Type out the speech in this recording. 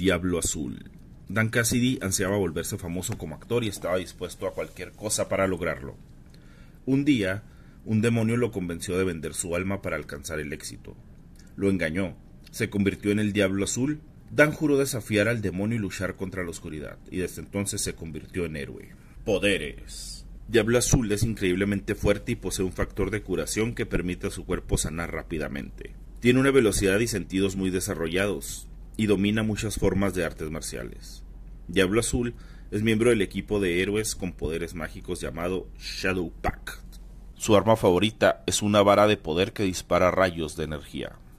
Diablo Azul. Dan Cassidy ansiaba volverse famoso como actor y estaba dispuesto a cualquier cosa para lograrlo. Un día, un demonio lo convenció de vender su alma para alcanzar el éxito. Lo engañó, se convirtió en el Diablo Azul, Dan juró desafiar al demonio y luchar contra la oscuridad, y desde entonces se convirtió en héroe. Poderes. Diablo Azul es increíblemente fuerte y posee un factor de curación que permite a su cuerpo sanar rápidamente. Tiene una velocidad y sentidos muy desarrollados, y domina muchas formas de artes marciales. Diablo Azul es miembro del equipo de héroes con poderes mágicos llamado Shadow Pack. Su arma favorita es una vara de poder que dispara rayos de energía.